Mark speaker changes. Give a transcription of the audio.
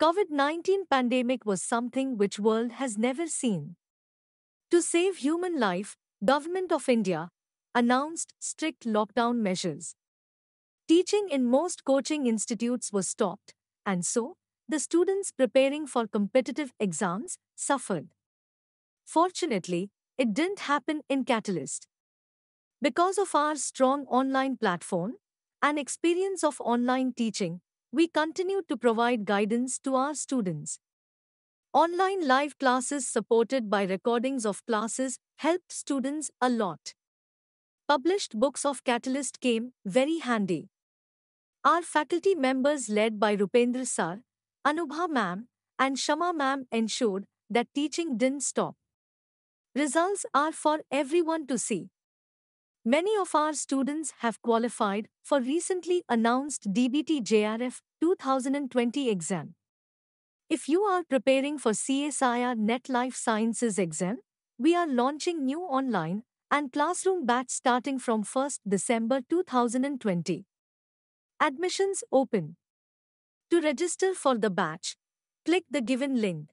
Speaker 1: COVID-19 pandemic was something which world has never seen. To save human life, Government of India announced strict lockdown measures. Teaching in most coaching institutes was stopped, and so, the students preparing for competitive exams suffered. Fortunately, it didn't happen in Catalyst. Because of our strong online platform and experience of online teaching, we continue to provide guidance to our students. Online live classes supported by recordings of classes helped students a lot. Published books of Catalyst came very handy. Our faculty members led by Rupendra Sar, Anubha Mam, and Shama Mam ensured that teaching didn't stop. Results are for everyone to see. Many of our students have qualified for recently announced DBT JRF 2020 exam. If you are preparing for CSIR Net Life Sciences exam, we are launching new online and classroom batch starting from 1st December 2020. Admissions open. To register for the batch, click the given link.